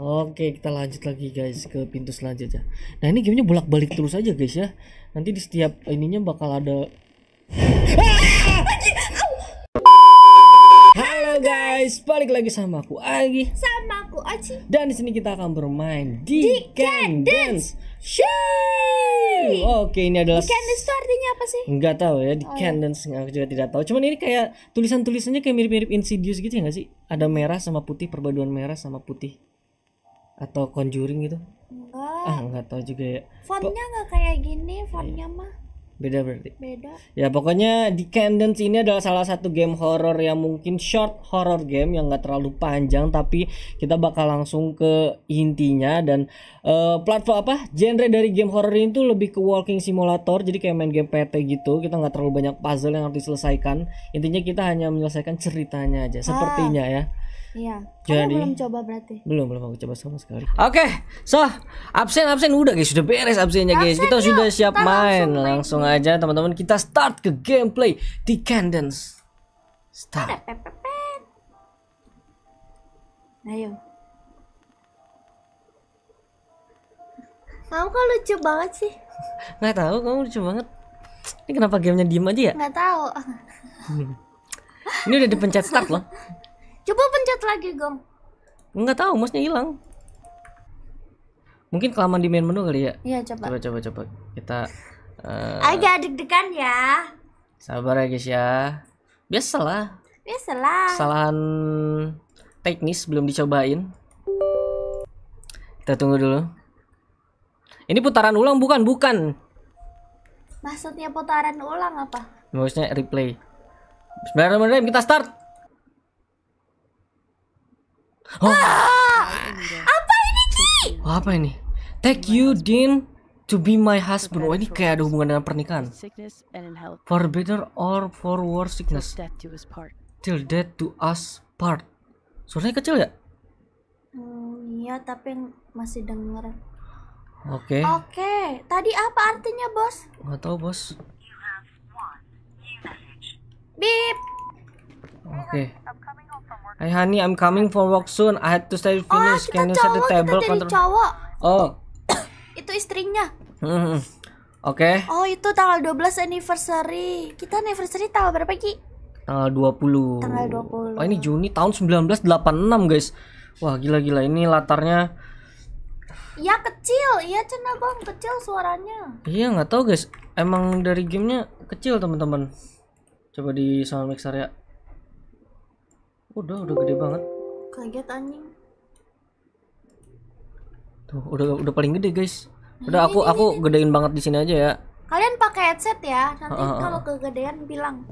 Oke, kita lanjut lagi guys ke pintu selanjutnya. Nah, ini gamenya bolak-balik terus aja guys ya. Nanti di setiap ininya bakal ada Halo guys, balik lagi sama aku Agi. Sama aku Aci. Dan di sini kita akan bermain di, Can Dance. Oke, ini adalah Can Dance itu artinya apa sih? Enggak tahu ya, di oh, Can iya. Dance aku juga tidak tahu. Cuman ini kayak tulisan-tulisannya kayak mirip-mirip Insidious gitu ya gak sih? Ada merah sama putih, perpaduan merah sama putih atau Conjuring gitu enggak ah nggak tahu juga ya fontnya nggak kayak gini fontnya iya. mah beda berarti beda ya pokoknya di candence ini adalah salah satu game horror yang mungkin short horror game yang nggak terlalu panjang tapi kita bakal langsung ke intinya dan uh, platform apa genre dari game horror ini tuh lebih ke walking simulator jadi kayak main game PT gitu kita nggak terlalu banyak puzzle yang harus diselesaikan intinya kita hanya menyelesaikan ceritanya aja sepertinya ah. ya Iya. Jadi Kamu belum coba berarti. Belum, belum aku coba sama sekali. Oke, okay. so absen absen udah guys, sudah beres absennya guys. Absen kita yuk. sudah siap kita main. Langsung, langsung aja teman-teman kita start ke gameplay di Candence. Start. Ayo. Kamu kok lucu banget sih? Nggak tahu, kamu lucu banget. Ini kenapa gamenya diem aja ya? Nggak tahu. Hmm. Ini udah dipencet start loh. Coba pencet lagi, Gom. Enggak tahu, mouse hilang. Mungkin kelamaan di main menu kali ya? Iya, coba. Coba coba coba. Kita uh... Eh, agak deg-degan ya. Sabar ya, guys ya. Biasalah. Biasalah. Kesalahan teknis belum dicobain. Kita tunggu dulu. Ini putaran ulang bukan? Bukan. Maksudnya putaran ulang apa? Maksudnya replay. Bismillahirrahmanirrahim, kita start. Oh. Ah, apa ini Ki? Oh, apa ini? Thank you Dean to be my husband. oh, ini kayak ada hubungan dengan pernikahan. For better or for worse sickness. Till death to us part. Suaranya kecil ya? Hmm, iya, tapi masih denger. Oke. Okay. Oke, okay. tadi apa artinya, Bos? Nggak tahu, Bos. Bip. Oke. Okay. Hai honey, I'm coming for work soon. I had to stay oh, finish. Oh, Can you set the table kita Oh. itu istrinya. Hmm. Oke. Oh, itu tanggal dua belas anniversary. Kita anniversary tanggal berapa, Ki? Tanggal dua puluh. Tanggal dua puluh. Oh, ini Juni tahun sembilan belas delapan enam guys. Wah, gila-gila ini latarnya Ya kecil, iya cina bang kecil suaranya. Iya nggak tahu guys, emang dari gamenya kecil teman-teman. Coba di sound mixer ya udah udah gede banget kaget anjing tuh udah udah paling gede guys nah, udah aku aku gedein banget di sini aja ya kalian pakai headset ya nanti ah, ah, ah. kalau kegedean bilang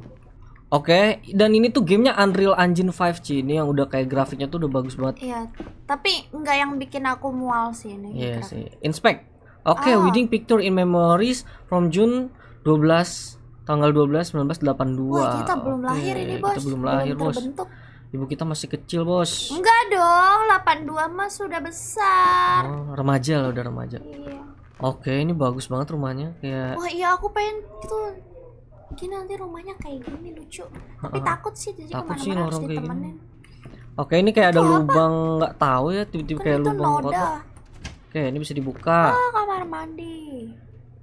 oke okay. dan ini tuh gamenya Unreal Engine 5 c ini yang udah kayak grafiknya tuh udah bagus banget iya tapi nggak yang bikin aku mual sih ini iya yeah, sih inspect oke okay, oh. wedding picture in memories from June 12 tanggal 12 1982 Wah, kita belum okay. lahir ini bos kita belum lahir belum terbentuk. bos Ibu kita masih kecil, Bos. Enggak dong, 82 mas sudah besar. Oh, remaja lah udah remaja. Iya. Oke, ini bagus banget rumahnya. Kayak Wah, iya aku pengen tuh, Mungkin nanti rumahnya kayak gini lucu. Tapi takut sih jadi takut sih temenin. gini. Oke, ini kayak ada lubang nggak tahu ya tiba-tiba kan kayak lubang noda. Oke, ini bisa dibuka. Ah, kamar mandi.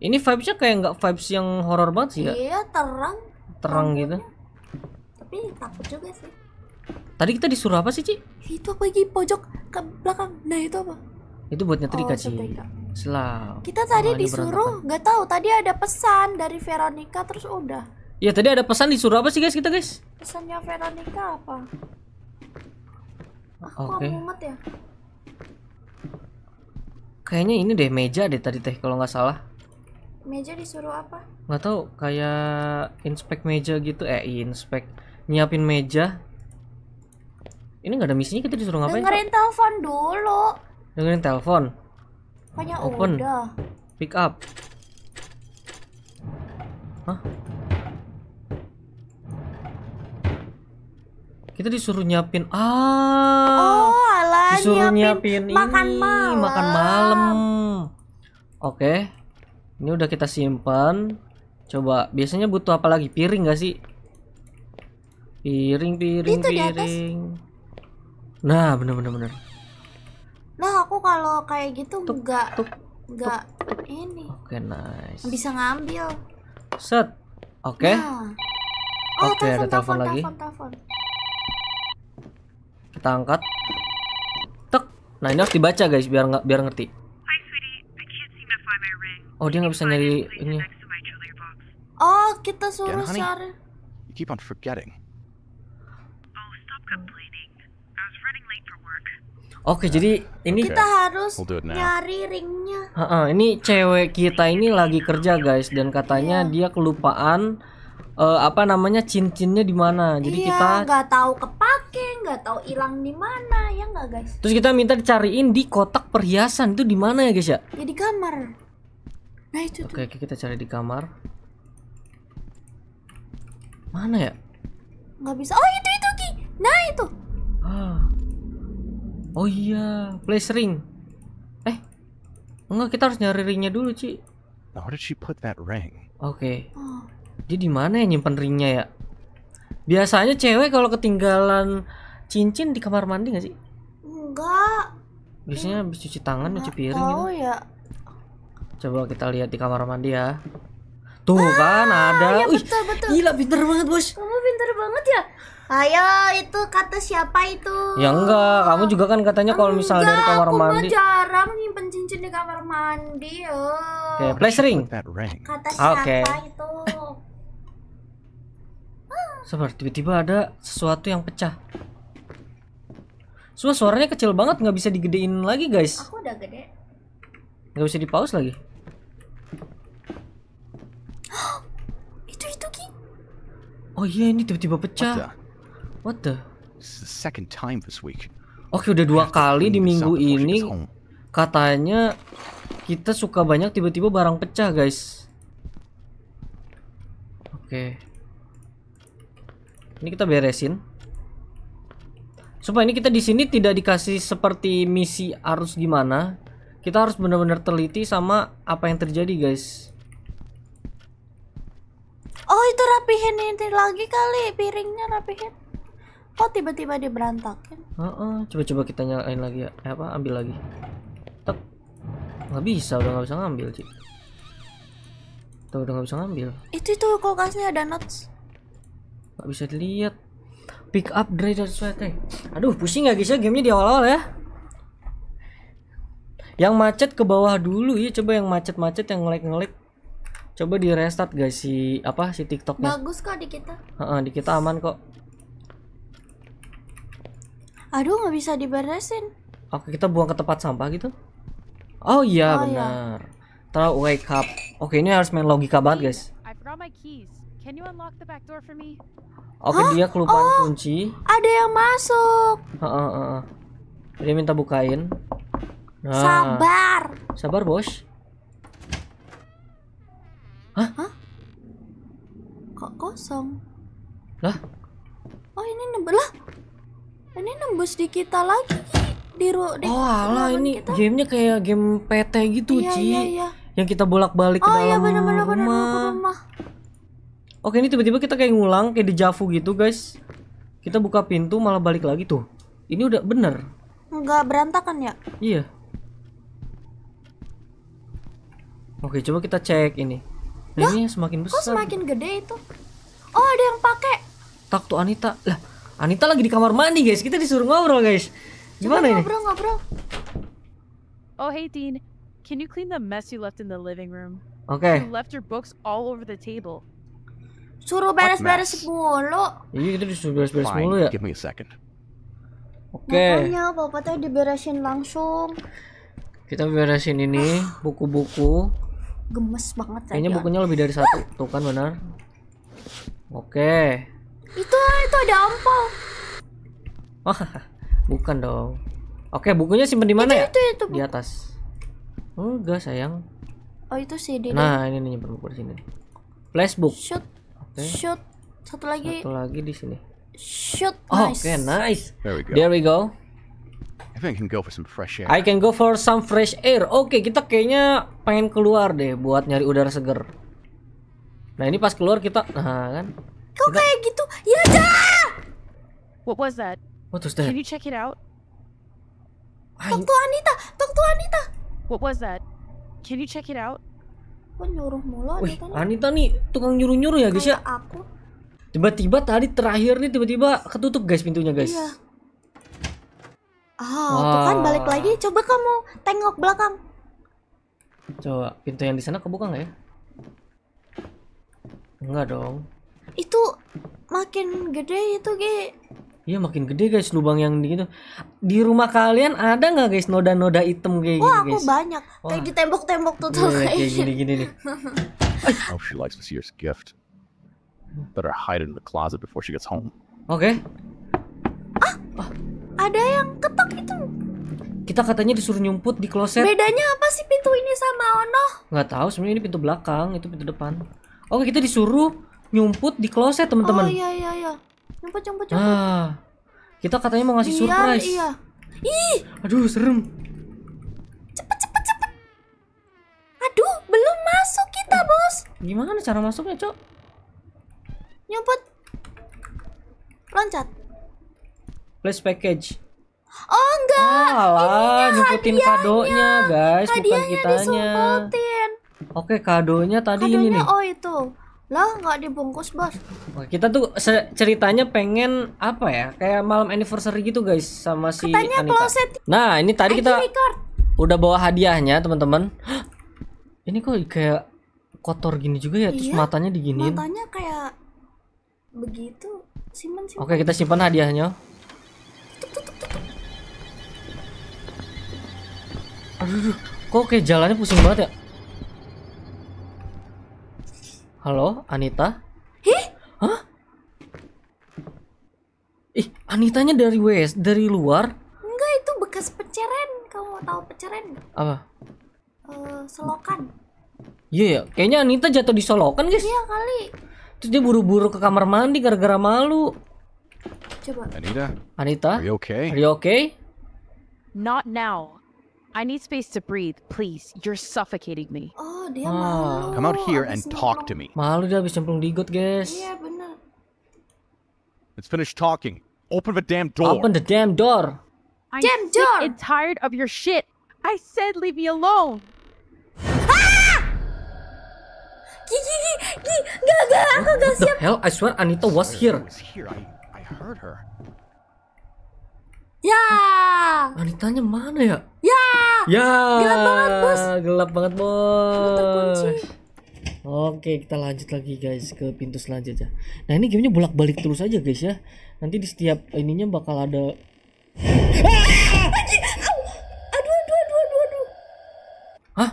Ini vibesnya kayak nggak vibes yang horor banget sih ya? Iya, terang. Terang gitu. Tapi takut juga sih. Tadi kita disuruh apa sih, Ci? Itu apa lagi pojok ke belakang. Nah, itu apa? Itu buat nyetrika, oh, Ci. Kita tadi oh, disuruh, nggak tahu. Tadi ada pesan dari Veronica terus udah. Ya, tadi ada pesan disuruh apa sih, guys? Kita, guys? Pesannya Veronica apa? Aku okay. mumet ya. Kayaknya ini deh meja deh tadi teh kalau nggak salah. Meja disuruh apa? Nggak tahu, kayak inspect meja gitu. Eh, inspect nyiapin meja ini nggak ada misinya kita disuruh ngapain? Dengerin telepon dulu. Dengerin telepon. Makanya Open. udah. Pick up. Hah? Kita disuruh nyiapin ah. Oh, ala disuruh nyiapin, nyiapin makan ini, malam. makan malam. Oke. Ini udah kita simpan. Coba biasanya butuh apa lagi? Piring gak sih? Piring, piring, piring. Di Nah, bener bener benar Nah, aku kalau kayak gitu tuk, enggak enggak ini. Oke, okay, nice. Bisa ngambil. Set. Oke. Nah. Oh, Oke, ada telepon lagi. Telepon, telepon. Kita angkat. Tek. Nah, ini harus dibaca, guys, biar nggak biar ngerti. Oh, dia nggak bisa nyari ini. Oh, kita suruh cari. keep on forgetting. Oh, stop complaining. Oke, jadi ini kita harus nyari ringnya. ini cewek kita ini lagi kerja guys dan katanya iya. dia kelupaan uh, apa namanya cincinnya di mana. Jadi yeah, kita nggak tahu kepake, nggak tahu hilang di mana ya nggak guys. Terus kita minta dicariin di kotak perhiasan itu di mana ya guys ya? Ya di kamar. Nah itu. Oke, okay, kita cari di kamar. Mana ya? Nggak bisa. Oh itu itu ki. Nah itu. Oh iya, place ring. Eh, enggak kita harus nyari ringnya dulu, Ci. where did she put that ring? Oke. Okay. Dia di mana ya nyimpan ringnya ya? Biasanya cewek kalau ketinggalan cincin di kamar mandi nggak sih? Enggak. Biasanya habis cuci tangan, cuci piring gitu. ya. Coba kita lihat di kamar mandi ya. Tuh kan ah, kan ada. Ya, Wih, betul, Gila pinter banget, Bos banget ya ayo itu kata siapa itu ya enggak kamu juga kan katanya kalau misalnya dari kamar aku mandi jarang nyimpen cincin di kamar mandi ya oke okay, play sering kata ah, siapa okay. itu Sabar, tiba-tiba ada sesuatu yang pecah. Suara suaranya kecil banget, nggak bisa digedein lagi guys. Aku udah gede. Nggak bisa dipaus lagi. Oh, Oh iya ini tiba-tiba pecah. What the? This is the second time this week. Oke udah dua kali di minggu ini katanya kita suka banyak tiba-tiba barang pecah guys. Oke. Ini kita beresin. Supaya ini kita di sini tidak dikasih seperti misi harus gimana. Kita harus benar-benar teliti sama apa yang terjadi guys. Oh itu rapihin ini lagi kali piringnya rapihin. Kok tiba-tiba diberantakin? Heeh, uh -uh. coba-coba kita nyalain lagi ya. Eh, apa ambil lagi. Tep. Gak bisa, udah gak bisa ngambil, sih. Tuh udah gak bisa ngambil. Itu itu kulkasnya ada notes. Gak bisa dilihat. Pick up dry dan sweating. Eh. Aduh, pusing ya guys ya gamenya di awal-awal ya. Yang macet ke bawah dulu ya, coba yang macet-macet yang ngelek-ngelek. -like. Coba di restart guys si apa si TikToknya. Bagus kok di kita. Heeh, di kita aman kok. Aduh, nggak bisa diberesin. Oke, oh, kita buang ke tempat sampah gitu. Oh iya oh, iya. benar. Iya. Terlalu wake up. Oke, ini harus main logika banget guys. Oke, huh? dia kelupaan oh, kunci. Ada yang masuk. Heeh, heeh. Dia minta bukain. Nah, sabar. Sabar, Bos. Hah? Hah? Kok kosong? Lah? Oh ini nembus lah. Ini nembus di kita lagi di ru di Oh alah ini gamenya kayak game PT gitu iya, Ci. Iya, iya. Yang kita bolak-balik oh, ke iya, dalam iya, bener, bener, rumah. Bener, bener, rumah. Oke ini tiba-tiba kita kayak ngulang kayak di Jafu gitu guys. Kita buka pintu malah balik lagi tuh. Ini udah bener. Enggak berantakan ya? Iya. Oke coba kita cek ini. Dan nah, ini semakin besar. Kok semakin gede itu? Oh, ada yang pakai. Tak tuh Anita. Lah, Anita lagi di kamar mandi, guys. Kita disuruh ngobrol, guys. Gimana Coba ini? Ngobrol, ngobrol. Oh, hey Dean. Can you clean the mess you left in the living room? Oke. Okay. You left your books all over the table. Suruh beres-beres mulu. Iya, kita disuruh beres-beres mulu ya. Give me a second. Oke. Okay. Makanya papa tadi diberesin langsung. Kita beresin ini buku-buku gemes banget kayaknya aja. bukunya lebih dari satu tuh kan benar oke okay. itu itu ada ampel wah bukan dong oke okay, bukunya simpen di mana ya itu, itu, di atas enggak sayang oh itu CD nah ini nih nyimpen buku di sini flashbook shoot okay. shoot satu lagi satu lagi di sini shoot oh, nice. oke okay, nice there we go, there we go. I can go for some fresh air. I can go for some fresh air. Oke, okay, kita kayaknya pengen keluar deh buat nyari udara segar. Nah, ini pas keluar kita nah kan. Kok kita... kayak gitu? Ya dah. What was that? What was that? Can you check it out? Tok Anita, tok Anita. What was that? Can you check it out? Kok nyuruh mulu Wih, Anita nih? Anita nih tukang nyuruh-nyuruh ya guys ya. Aku. Tiba-tiba tadi terakhir nih tiba-tiba ketutup guys pintunya guys. Iya. Oh, wow. tuh kan balik lagi. Coba kamu tengok belakang. Coba pintu yang di sana kebuka nggak ya? Enggak dong. Itu makin gede itu, Ge. Iya makin gede guys lubang yang di gitu. Di rumah kalian ada nggak guys noda-noda hitam kayak Wah, gini guys? Wah aku banyak. Wah. Kayak di tembok-tembok tuh iya, tuh. kayak gini-gini nih. oh, she likes this year's gift. Better hide it in the closet before she gets home. Oke. Okay. Ah. ah ada yang ketok itu kita katanya disuruh nyumput di kloset bedanya apa sih pintu ini sama Ono nggak tahu sebenarnya ini pintu belakang itu pintu depan oke kita disuruh nyumput di kloset teman-teman oh iya iya iya nyumput nyumput nyumput ah, kita katanya mau ngasih iya, surprise iya ih aduh serem cepet cepet cepet aduh belum masuk kita bos gimana cara masuknya cok nyumput loncat plus package. Oh enggak. Ah, nyebutin kadonya, guys, hadianya bukan kitanya. Oke Oke, kadonya tadi kadonya, ini nih. Oh, itu. Lah, nggak dibungkus, Bos. Oke kita tuh ceritanya pengen apa ya? Kayak malam anniversary gitu, guys, sama si Katanya Anita. Closet. Nah, ini tadi kita udah bawa hadiahnya, teman-teman. Ini kok kayak kotor gini juga ya? Terus iya, matanya diginiin. Matanya kayak begitu. Simpen, simpen. Oke, kita simpan hadiahnya. Aduh, kok kayak jalannya pusing banget ya? Halo, Anita? Hi, Hah? Ih, Anitanya dari WS, dari luar? Enggak, itu bekas peceren. Kamu mau tahu peceren Apa? Uh, selokan. Iya yeah, kayaknya Anita jatuh di selokan guys. Iya kali. Terus dia buru-buru ke kamar mandi gara-gara malu. Coba. Anita. Anita. Are you okay? Are you okay? Not now. I need space to breathe, please. You're suffocating me. Oh, dia oh. malu. Come out here and talk to me. Malu dia habis nyemplung di got, guys. Iya, yeah, benar. Let's finish talking. Open the damn door. Open the damn door. I'm damn sick door. and tired of your shit. I said leave me alone. Gigi, ah! Gigi, gak, gak, aku gak siap. the hell? I swear Anita was here. was here. I, I heard her. Ya. Yeah. Anitanya mana ya? Ya. Yeah. Ya. Gelap banget, Bos. Gelap banget, Bos. Oke, kita lanjut lagi guys ke pintu selanjutnya. Nah, ini gamenya bolak-balik terus aja guys ya. Nanti di setiap ininya bakal ada Aduh, aduh, aduh, aduh, aduh. Hah?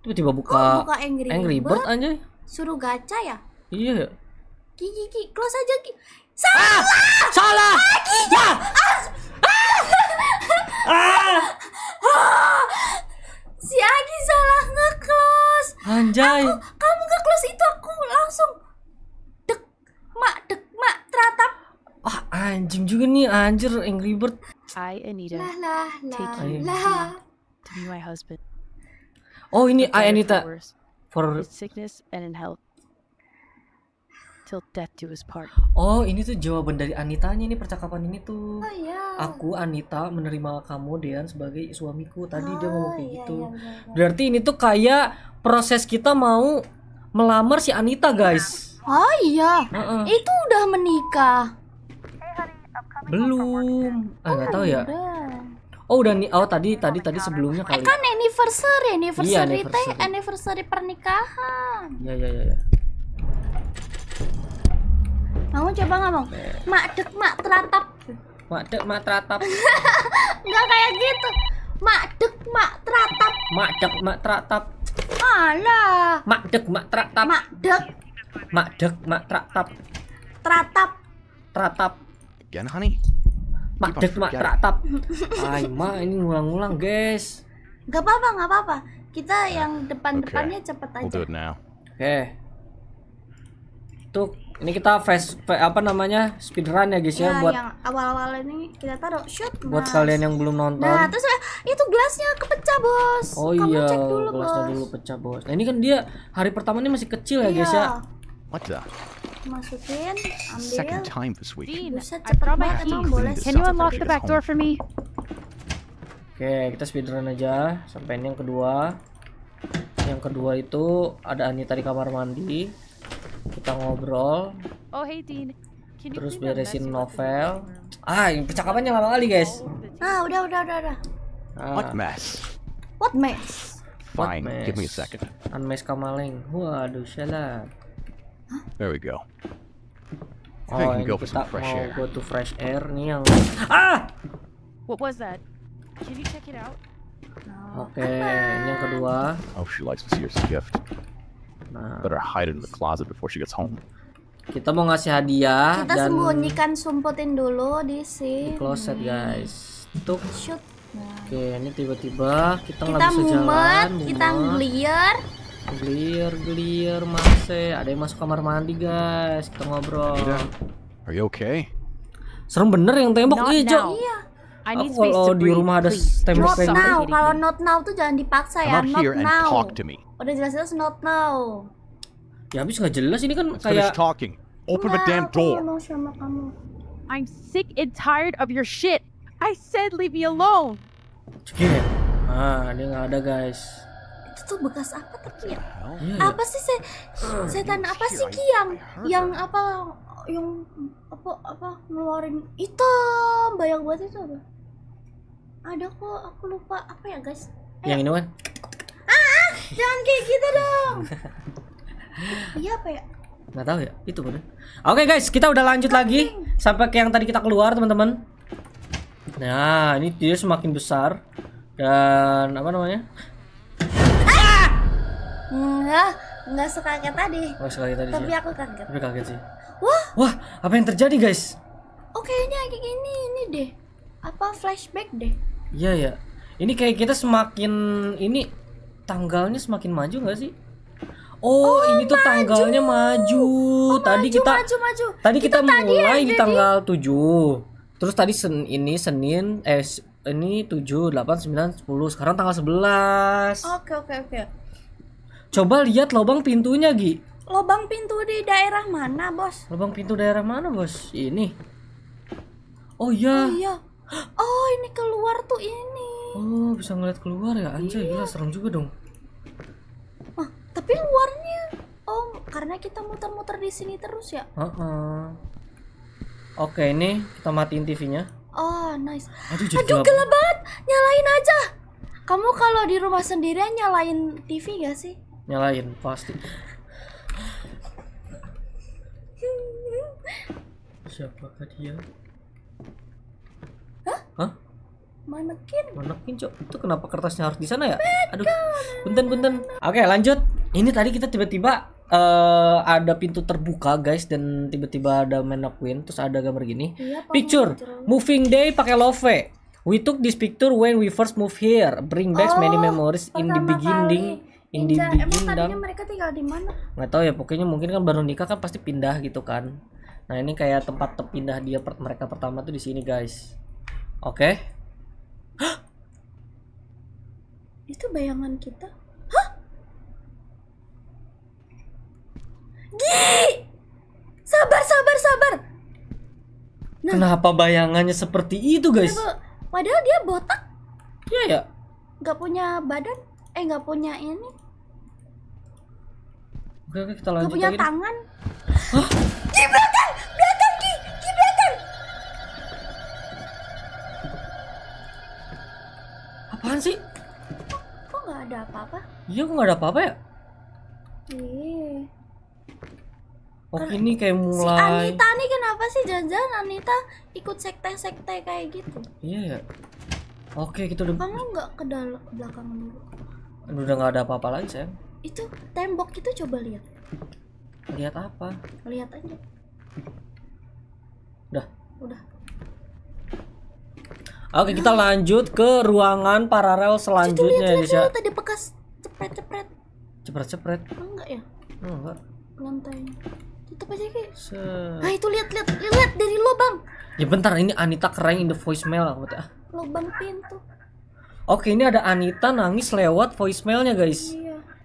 Tiba-tiba buka, buka Angry, Angry Bird, Bird anjay. Suruh gacha ya? Iya. Ki, ki, ki, close aja, Ki. Salah! Ah! Salah! Ah, ki, ya! Ah! Anjay. Aku, kamu ke close itu aku langsung dek mak dek mak teratap. Wah anjing juga nih anjir Angry Bird. I Anita. Lah lah lah. Take you lah. To be my husband. Oh ini I Anita. For, for sickness and in health. Till death do us part. Oh, ini tuh jawaban dari Anitanya ini percakapan ini tuh. Oh iya. Aku Anita menerima kamu Dean sebagai suamiku. Tadi oh, dia ngomong kayak yeah, oh, gitu. Yeah, yeah, yeah. Iya. Berarti ini tuh kayak proses kita mau melamar si Anita, guys. Oh iya. Uh -uh. Itu udah menikah. Belum. Ah, oh, nggak oh, tahu ya. Oh udah nih, oh tadi tadi tadi iya, sebelumnya kali. Eh, kan anniversary, anniversary, iya, anniversary. anniversary pernikahan. Iya iya iya. Ya bangun coba ngomong mak dek mak teratap mak dek mak teratap nggak kayak gitu mak dek mak teratap mak dek mak teratap alah mak dek mak teratap mak dek mak dek mak teratap teratap teratap again nih? mak dek mak teratap ay ma ini ulang-ulang, guys nggak apa-apa nggak apa-apa kita yang depan-depannya okay. cepet aja we'll do it now oke okay. tuk ini kita fast apa namanya speedrun ya guys ya, ya buat yang awal-awal ini kita taruh shoot. Buat kalian yang belum nonton. Nah terus itu gelasnya kepecah bos. Oh Kamu iya cek dulu, gelasnya bos. dulu pecah bos. Nah ini kan dia hari pertama ini masih kecil ya iya. guys ya. Iya. What the? Masukin, ambil. Second time this week. Buset, Can you unlock the back door for me? Oke, okay, kita speedrun aja sampai ini yang kedua. Yang kedua itu ada Anita di kamar mandi kita ngobrol oh hey Dean Can terus beresin novel ah ini percakapannya lama kali guys oh, ah udah udah udah udah ah. what mess what mess what fine mess. give me a second unmess kamaling waduh shalat there we go Oh, ini go kita fresh mau air. go to fresh air nih yang ah what was that can you check it out Oke, okay, ini yang kedua. Oh, she likes to see your gift. Nah. Better hide in the closet before she gets home. Kita mau ngasih hadiah Kita dan sembunyikan sumputin dulu di sini. Di closet, hmm. guys. Tuk. Shoot. Oke, ini tiba-tiba kita nggak bisa mumet, jalan. Kita ngelier. Ngelier, ngelier, mase. Ada yang masuk kamar mandi, guys. Kita ngobrol. are you okay? Serem bener yang tembok hijau. Iya. I need space kalau di rumah ada tembok Not now, kalau not now tuh jangan dipaksa ya. Not now. Udah jelas-jelas not now. Ya habis nggak jelas ini kan kayak talking. Open the damn door. I'm sick and tired of your shit. I said leave me alone. Gini. Ya? Ah, dia nggak ada guys. Itu tuh bekas apa tapi ya? Iya. Apa sih saya setan apa sih kiam? Yang apa yang apa apa ngeluarin hitam banyak banget itu apa ada kok aku lupa apa ya guys Ayo. yang ini kan ah, ah jangan kayak gitu dong iya apa ya nggak tahu ya itu bener oke okay, guys kita udah lanjut Kamping. lagi sampai ke yang tadi kita keluar teman-teman nah ini dia semakin besar dan apa namanya ah! ah! nggak nggak sekaget tadi oh, nggak kayak tadi tapi sih. aku kaget tapi kaget sih Wah. Wah, apa yang terjadi, guys? Oh, kayaknya kayak gini ini deh. Apa flashback deh? Iya ya. Ini kayak kita semakin ini tanggalnya semakin maju nggak sih? Oh, oh ini maju. tuh tanggalnya maju. Oh, tadi maju, kita maju, maju. Tadi kita, kita ya, mulai di tanggal tujuh, 7. Terus tadi sen, ini Senin eh ini 7 8 9 10. Sekarang tanggal 11. Oke, okay, oke, okay, oke. Okay. Coba lihat lubang pintunya, Gi. Lobang pintu di daerah mana, Bos? Lobang pintu daerah mana, Bos? Ini. Oh iya. Oh, iya. Oh, ini keluar tuh ini. Oh, bisa ngeliat keluar ya, anjay. Iya. Gila, serem juga dong. Wah tapi luarnya Oh, karena kita muter-muter di sini terus ya? Uh -uh. Oke, ini kita matiin TV-nya. Oh, nice. Aduh, jadi Aduh gelap. gelap banget. Nyalain aja. Kamu kalau di rumah sendirian nyalain TV gak sih? Nyalain, pasti. Siapakah dia? Hah? Hah? Manekin. Manekin, Cok. Itu kenapa kertasnya harus di sana ya? Aduh. Punten, punten. Oke, lanjut. Ini tadi kita tiba-tiba uh, ada pintu terbuka guys dan tiba-tiba ada mannequin terus ada gambar gini iya, picture moving day pakai love we took this picture when we first move here bring back oh, many memories in the beginning kali Indi emang tadinya mereka tinggal di mana? Nggak tahu ya, pokoknya mungkin kan baru nikah kan pasti pindah gitu kan. Nah ini kayak tempat pindah dia per mereka pertama tuh di sini guys. Oke. Okay. Itu bayangan kita. Hah? Gi! Sabar, sabar, sabar. Nah, Kenapa bayangannya seperti itu iya, guys? Padahal dia botak. Iya ya. Gak punya badan eh gak punya ini Oke, oke kita lanjut Gue punya lagi tangan. Hah? Di belakang, belakang Ki, Ki belakang. Apaan sih? Kok nggak ada apa-apa? Iya, kok nggak ada apa-apa ya? Iya. Oke, ini kayak mulai. Si Anita nih kenapa sih jangan-jangan Anita ikut sekte-sekte kayak gitu? Iya ya. Oke kita udah. Kamu nggak ke dalam belakang dulu? Udah nggak ada apa-apa lagi sayang itu tembok itu coba lihat lihat apa lihat aja udah udah Oke, kita lanjut ke ruangan paralel selanjutnya Situ, lihat, lihat, lihat, ada bekas cepret-cepret. Cepret-cepret. Enggak ya? Oh, enggak. Lantai. aja, Se... Ah, itu lihat, lihat, lihat dari lubang. Ya bentar, ini Anita keren in the voicemail aku Lubang pintu. Oke, ini ada Anita nangis lewat voicemailnya, guys.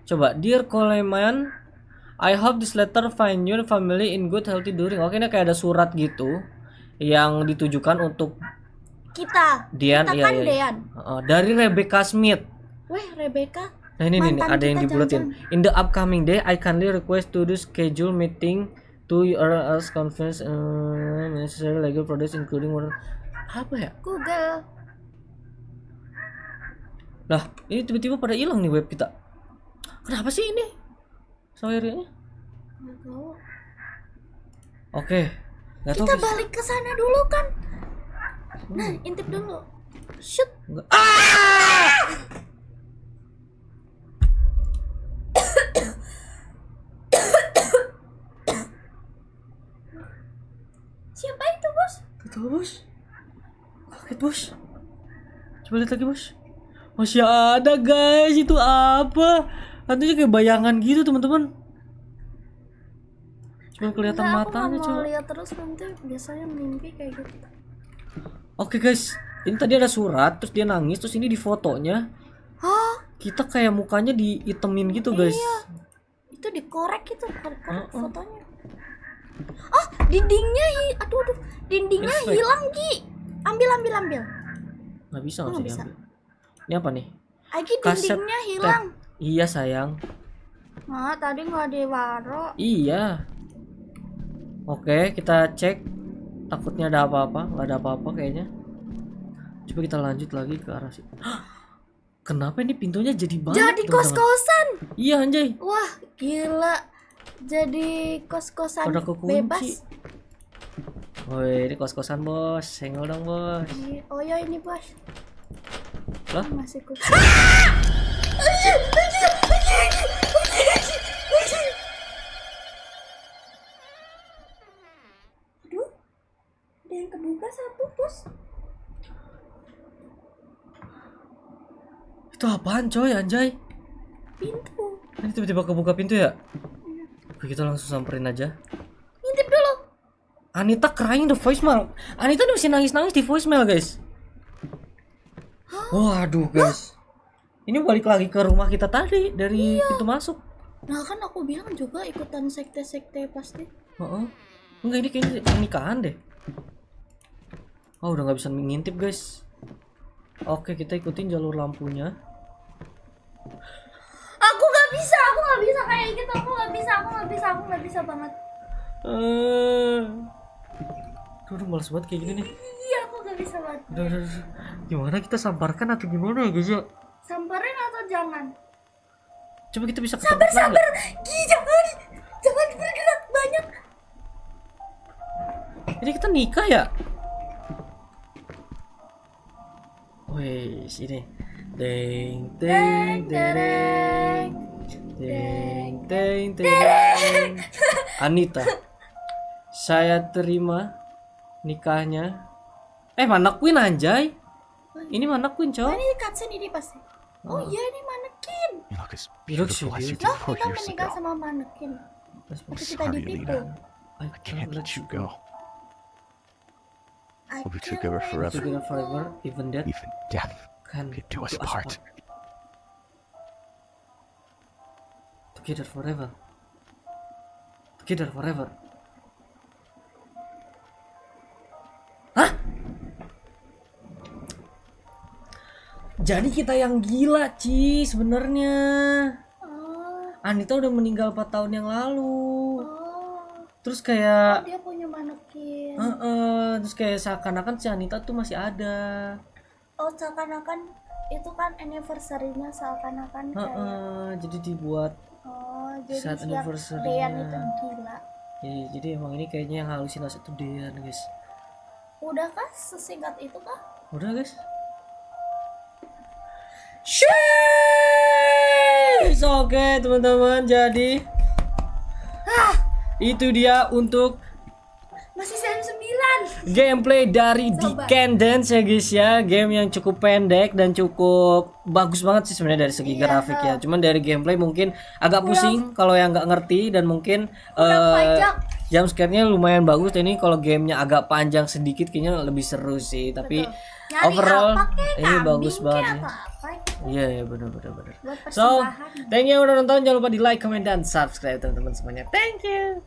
Coba, dear Coleman, I hope this letter find your family in good healthy during. Oke, ini kayak ada surat gitu yang ditujukan untuk kita. Dian, kita iya, kan iya. iya. Dian. Uh, dari Rebecca Smith. Weh, Rebecca. Nah ini nih, ada yang dibuletin. In the upcoming day, I kindly request to do schedule meeting to your us conference uh, necessary legal products including modern. Apa ya? Google. Nah ini tiba-tiba pada hilang nih web kita. Kenapa sih ini? sawirnya oke okay. Oke. tahu. Kita balik ke sana dulu kan. Nah, intip dulu. Shoot. Ah! Siapa itu, Bos? Itu bos? Bos. Kaget, Bos. Coba lihat lagi, Bos. Masih ada, guys. Itu apa? Hantunya kayak bayangan gitu teman-teman. Cuma kelihatan Enggak, matanya cuma. lihat terus nanti biasanya mimpi kayak gitu. Oke okay, guys, ini tadi ada surat, terus dia nangis, terus ini di fotonya. Hah? Kita kayak mukanya diitemin gitu guys. Iya. Itu dikorek itu korek, uh -uh. fotonya. Oh, dindingnya, aduh, aduh, dindingnya Respect. hilang Ki. Ambil, ambil, ambil. Nggak bisa, nggak bisa. Ambil. Ini apa nih? Aki dindingnya hilang. Iya sayang. Ma, tadi nggak di waro. Iya. Oke kita cek. Takutnya ada apa-apa, Gak ada apa-apa kayaknya. Coba kita lanjut lagi ke arah sini. Kenapa ini pintunya jadi banyak? Jadi kos-kosan. Iya anjay. Wah gila. Jadi kos-kosan bebas. Oh ini kos-kosan bos, senggol dong bos. Iya. Oh ya ini bos. Lah? Masih kos. Aduh, ada yang kebuka satu bos. Itu apaan coy anjay? Pintu. Ini tiba-tiba kebuka pintu ya? Iya. Oke, kita langsung samperin aja. Ngintip dulu. Anita crying the voicemail. Anita udah mesti nangis-nangis di voicemail, guys. Waduh, guys ini balik lagi ke rumah kita tadi dari iya. pintu masuk nah kan aku bilang juga ikutan sekte-sekte pasti oh, oh. enggak ini kayaknya pernikahan deh oh udah nggak bisa ngintip guys oke kita ikutin jalur lampunya aku nggak bisa aku nggak bisa kayak gitu aku nggak bisa aku nggak bisa aku nggak bisa banget eh uh, tuh males banget kayak gini nih iya aku nggak bisa banget gimana kita samparkan atau gimana ya guys ya samperin atau jangan coba kita bisa sabar sabar Gih, jangan jangan bergerak banyak jadi kita nikah ya Wih, ini deng deng deng deng deng deng Anita saya terima nikahnya eh mana Queen anjay ini mana Queen cowok ini cutscene ini pasti Oh, uh. iya nih manekin. You look as beautiful as you did four years ago. menikah I can't let you go. We'll be together forever. Even death. Even death can do us apart. Together forever. Together forever. Jadi kita yang gila, Ci, sebenarnya. Oh. Anita udah meninggal 4 tahun yang lalu. Oh. Terus kayak oh, dia punya manekin. Uh -uh, terus kayak seakan-akan si Anita tuh masih ada. Oh, seakan-akan itu kan anniversary-nya seakan-akan uh Uh kayak jadi dibuat Oh, jadi saat anniversary Dean itu gila. Jadi, iya, jadi emang ini kayaknya yang halusinasi itu Dean, guys. Udah kah sesingkat itu kah? Udah, guys shhh, Oke okay, teman-teman jadi ah. itu dia untuk masih jam 9 gameplay dari Sobat. Decan ya guys ya game yang cukup pendek dan cukup bagus banget sih sebenarnya dari segi iya. grafik ya cuman dari gameplay mungkin agak pusing kalau yang nggak ngerti dan mungkin jump scare-nya lumayan bagus ini kalau gamenya agak panjang sedikit kayaknya lebih seru sih tapi Betul. overall iya, ini bagus banget ya. Iya iya yeah, bener bener benar. So, thank you udah nonton jangan lupa di like, comment dan subscribe teman-teman semuanya. Thank you.